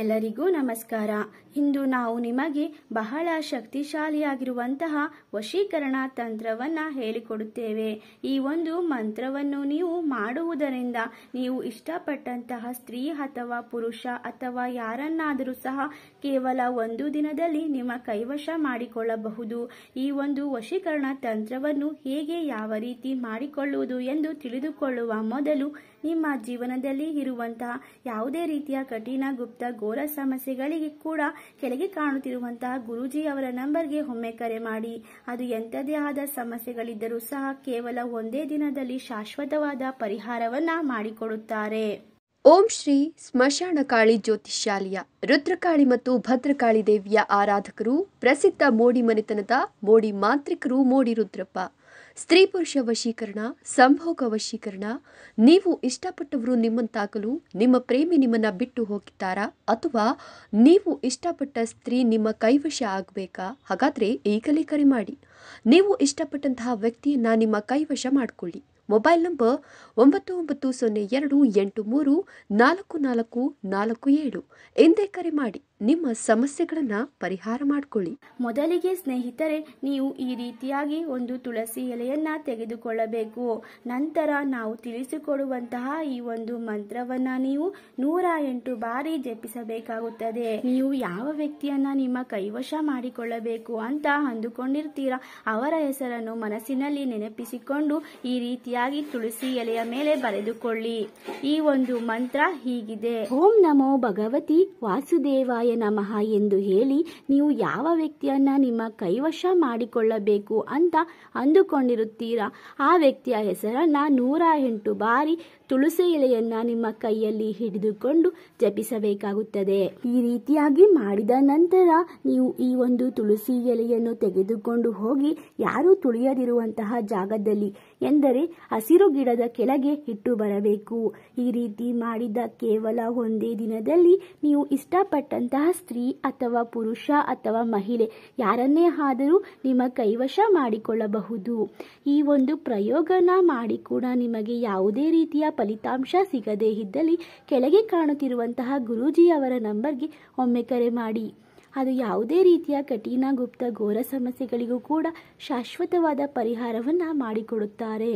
ಎಲ್ಲರಿಗೂ ನಮಸ್ಕಾರ ಇಂದು ನಾವು ನಿಮಗೆ ಬಹಳ ಶಕ್ತಿಶಾಲಿಯಾಗಿರುವಂತಹ ವಶೀಕರಣ ತಂತ್ರವನ್ನ ಹೇಳಿಕೊಡುತ್ತೇವೆ ಈ ಒಂದು ಮಂತ್ರವನ್ನು ನೀವು ಮಾಡುವುದರಿಂದ ನೀವು ಇಷ್ಟಪಟ್ಟಂತಹ ಸ್ತ್ರೀ ಅಥವಾ ಪುರುಷ ಅಥವಾ ಯಾರನ್ನಾದರೂ ಸಹ ಕೇವಲ ಒಂದು ದಿನದಲ್ಲಿ ನಿಮ್ಮ ಕೈವಶ ಮಾಡಿಕೊಳ್ಳಬಹುದು ಈ ಒಂದು ವಶೀಕರಣ ತಂತ್ರವನ್ನು ಹೇಗೆ ಯಾವ ರೀತಿ ಮಾಡಿಕೊಳ್ಳುವುದು ಎಂದು ತಿಳಿದುಕೊಳ್ಳುವ ಮೊದಲು ನಿಮ್ಮ ಜೀವನದಲ್ಲಿ ಇರುವಂತಹ ಯಾವುದೇ ರೀತಿಯ ಕಠಿಣ ಗುಪ್ತ ಘೋರ ಸಮಸ್ಯೆಗಳಿಗೆ ಕೂಡ ಕೆಳಗೆ ಕಾಣುತ್ತಿರುವಂತಹ ಗುರುಜಿ ಅವರ ನಂಬರ್ಗೆ ಒಮ್ಮೆ ಕರೆ ಮಾಡಿ ಅದು ಎಂಥದೇ ಆದ ಸಮಸ್ಯೆಗಳಿದ್ದರೂ ಸಹ ಕೇವಲ ಒಂದೇ ದಿನದಲ್ಲಿ ಶಾಶ್ವತವಾದ ಪರಿಹಾರವನ್ನ ಮಾಡಿಕೊಡುತ್ತಾರೆ ಓಂ ಶ್ರೀ ಸ್ಮಶಾನಕಾಳಿ ಜ್ಯೋತಿಷ್ಯಾಲಯ ರುದ್ರಕಾಳಿ ಮತ್ತು ಭದ್ರಕಾಳಿ ದೇವಿಯ ಆರಾಧಕರು ಪ್ರಸಿದ್ಧ ಮೋಡಿ ಮನೆತನದ ಮೋಡಿ ಮಾಂತ್ರಿಕರು ಮೋಡಿ ರುದ್ರಪ್ಪ ಸ್ತ್ರೀ ಪುರುಷ ವಶೀಕರಣ ಸಂಭೋಗ ವಶೀಕರಣ ನೀವು ಇಷ್ಟಪಟ್ಟವರು ನಿಮ್ಮಂತಾಗಲು ನಿಮ್ಮ ಪ್ರೇಮಿ ನಿಮ್ಮನ್ನು ಬಿಟ್ಟು ಹೋಗಿದ್ದಾರಾ ಅಥವಾ ನೀವು ಇಷ್ಟಪಟ್ಟ ಸ್ತ್ರೀ ನಿಮ್ಮ ಕೈವಶ ಆಗಬೇಕಾ ಹಾಗಾದರೆ ಈಗಲೇ ಕರೆ ಮಾಡಿ ನೀವು ಇಷ್ಟಪಟ್ಟಂತಹ ವ್ಯಕ್ತಿಯನ್ನ ನಿಮ್ಮ ಕೈವಶ ಮಾಡಿಕೊಳ್ಳಿ ಮೊಬೈಲ್ ನಂಬರ್ ಒಂಬತ್ತು ಒಂಬತ್ತು ಸೊನ್ನೆ ಎರಡು ಎಂಟು ಮೂರು ನಾಲ್ಕು ನಾಲ್ಕು ನಾಲ್ಕು ಏಳು ಎಂದೇ ಕರೆ ಮಾಡಿ ನಿಮ್ಮ ಸಮಸ್ಯೆಗಳನ್ನು ಪರಿಹಾರ ಮಾಡಿಕೊಳ್ಳಿ ಮೊದಲಿಗೆ ಸ್ನೇಹಿತರೆ ನೀವು ಈ ರೀತಿಯಾಗಿ ಒಂದು ತುಳಸಿ ಎಲೆಯನ್ನ ತೆಗೆದುಕೊಳ್ಳಬೇಕು ನಂತರ ನಾವು ತಿಳಿಸಿಕೊಡುವಂತಹ ಈ ಒಂದು ಮಂತ್ರವನ್ನ ನೀವು ನೂರ ಎಂಟು ಬಾರಿ ಜಪಿಸಬೇಕಾಗುತ್ತದೆ ನೀವು ಯಾವ ವ್ಯಕ್ತಿಯನ್ನ ನಿಮ್ಮ ಕೈವಶ ಮಾಡಿಕೊಳ್ಳಬೇಕು ಅಂತ ಅಂದುಕೊಂಡಿರ್ತೀರಾ ಅವರ ಹೆಸರನ್ನು ಮನಸ್ಸಿನಲ್ಲಿ ನೆನಪಿಸಿಕೊಂಡು ಈ ರೀತಿಯಾಗಿ ತುಳಸಿ ಎಲೆಯ ಮೇಲೆ ಬರೆದುಕೊಳ್ಳಿ ಈ ಒಂದು ಮಂತ್ರ ಹೀಗಿದೆ ಓಂ ನಮೋ ಭಗವತಿ ವಾಸುದೇವಾಯ ನಮಃ ಎಂದು ಹೇಳಿ ನೀವು ಯಾವ ವ್ಯಕ್ತಿಯನ್ನ ನಿಮ್ಮ ಕೈವಶ ಮಾಡಿಕೊಳ್ಳಬೇಕು ಅಂತ ಅಂದುಕೊಂಡಿರುತ್ತೀರಾ ಆ ವ್ಯಕ್ತಿಯ ಹೆಸರನ್ನ ನೂರ ಎಂಟು ಬಾರಿ ತುಳಸಿ ಎಲೆಯನ್ನ ನಿಮ್ಮ ಕೈಯಲ್ಲಿ ಹಿಡಿದುಕೊಂಡು ಜಪಿಸಬೇಕಾಗುತ್ತದೆ ಈ ರೀತಿಯಾಗಿ ಮಾಡಿದ ನಂತರ ನೀವು ಈ ಒಂದು ತುಳಸಿ ಎಲೆಯನ್ನು ತೆಗೆದುಕೊಂಡು ಹೋಗಿ ಯಾರು ತುಳಿಯದಿರುವಂತಹ ಜಾಗದಲ್ಲಿ ಎಂದರೆ ಹಸಿರು ಗಿಡದ ಕೆಳಗೆ ಇಟ್ಟು ಬರಬೇಕು ಈ ರೀತಿ ಮಾಡಿದ ಕೇವಲ ಒಂದೇ ದಿನದಲ್ಲಿ ನೀವು ಇಷ್ಟಪಟ್ಟಂತಹ ಸ್ತ್ರೀ ಅಥವಾ ಪುರುಷ ಅಥವಾ ಮಹಿಳೆ ಯಾರನ್ನೇ ಆದರೂ ನಿಮ್ಮ ಕೈವಶ ಮಾಡಿಕೊಳ್ಳಬಹುದು ಈ ಒಂದು ಪ್ರಯೋಗನ ಮಾಡಿ ಕೂಡ ನಿಮಗೆ ಯಾವುದೇ ರೀತಿಯ ಫಲಿತಾಂಶ ಸಿಗದೇ ಇದ್ದಲ್ಲಿ ಕೆಳಗೆ ಕಾಣುತ್ತಿರುವಂತಹ ಅವರ ನಂಬರ್ಗೆ ಒಮ್ಮೆ ಕರೆ ಮಾಡಿ ಅದು ಯಾವುದೇ ರೀತಿಯ ಕಠಿಣ ಗುಪ್ತ ಘೋರ ಸಮಸ್ಯೆಗಳಿಗೂ ಕೂಡ ಶಾಶ್ವತವಾದ ಪರಿಹಾರವನ್ನು ಮಾಡಿಕೊಡುತ್ತಾರೆ